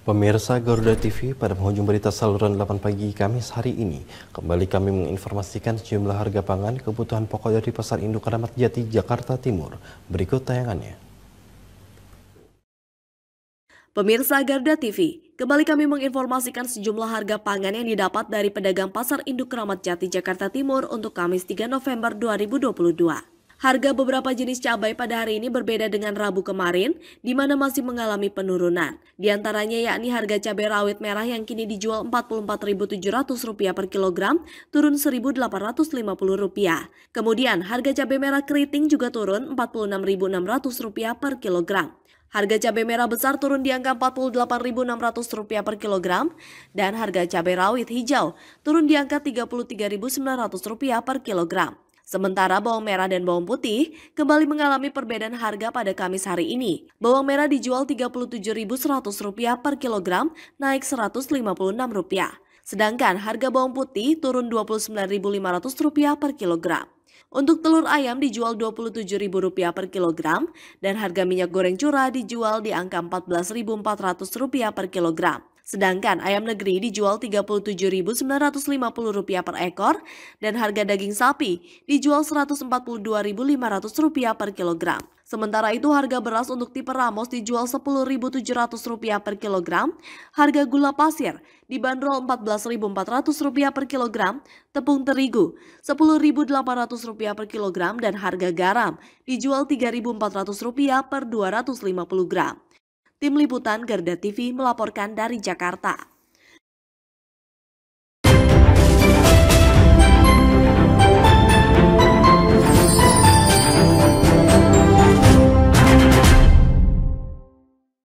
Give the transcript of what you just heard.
Pemirsa Garuda TV, pada penghujung berita saluran 8 pagi Kamis hari ini, kembali kami menginformasikan sejumlah harga pangan kebutuhan pokok dari Pasar Induk Ramat Jati, Jakarta Timur. Berikut tayangannya. Pemirsa Garuda TV, kembali kami menginformasikan sejumlah harga pangan yang didapat dari pedagang Pasar Induk Ramat Jati, Jakarta Timur untuk Kamis 3 November 2022. Harga beberapa jenis cabai pada hari ini berbeda dengan Rabu kemarin, di mana masih mengalami penurunan. Di antaranya yakni harga cabai rawit merah yang kini dijual Rp44.700 per kilogram, turun Rp1.850. Kemudian harga cabai merah keriting juga turun Rp46.600 per kilogram. Harga cabai merah besar turun di angka Rp48.600 per kilogram dan harga cabai rawit hijau turun di angka Rp33.900 per kilogram. Sementara bawang merah dan bawang putih kembali mengalami perbedaan harga pada Kamis hari ini. Bawang merah dijual Rp37.100 per kilogram, naik Rp156. Sedangkan harga bawang putih turun Rp29.500 per kilogram. Untuk telur ayam dijual Rp27.000 per kilogram dan harga minyak goreng curah dijual di angka Rp14.400 per kilogram. Sedangkan ayam negeri dijual Rp37.950 per ekor dan harga daging sapi dijual Rp142.500 per kilogram. Sementara itu harga beras untuk tipe Ramos dijual Rp10.700 per kilogram, harga gula pasir dibanderol Rp14.400 per kilogram, tepung terigu Rp10.800 per kilogram dan harga garam dijual Rp3.400 per 250 gram. Tim Liputan Garda TV melaporkan dari Jakarta.